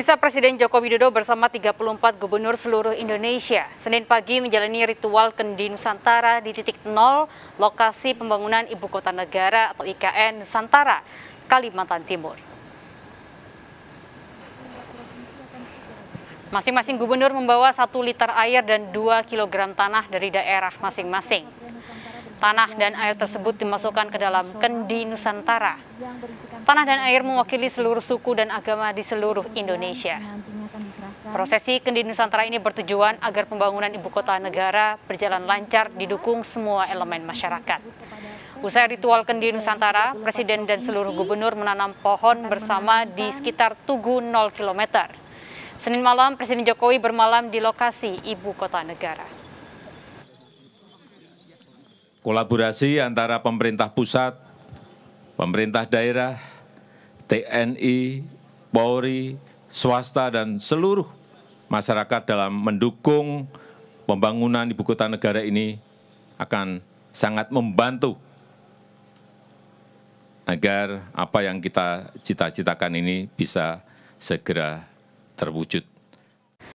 Pemirsa Presiden Joko Widodo bersama 34 gubernur seluruh Indonesia Senin pagi menjalani ritual Kendi Nusantara di titik nol lokasi pembangunan Ibu Kota Negara atau IKN Nusantara, Kalimantan Timur. Masing-masing gubernur membawa satu liter air dan 2 kilogram tanah dari daerah masing-masing. Tanah dan air tersebut dimasukkan ke dalam kendi Nusantara. Tanah dan air mewakili seluruh suku dan agama di seluruh Indonesia. Prosesi Kendi Nusantara ini bertujuan agar pembangunan ibu kota negara berjalan lancar didukung semua elemen masyarakat. Usai ritual Kendi Nusantara, Presiden dan seluruh gubernur menanam pohon bersama di sekitar Tugu 0 km. Senin malam, Presiden Jokowi bermalam di lokasi ibu kota negara kolaborasi antara pemerintah pusat, pemerintah daerah, TNI, Polri, swasta, dan seluruh masyarakat dalam mendukung pembangunan ibu kota negara ini akan sangat membantu agar apa yang kita cita-citakan ini bisa segera terwujud.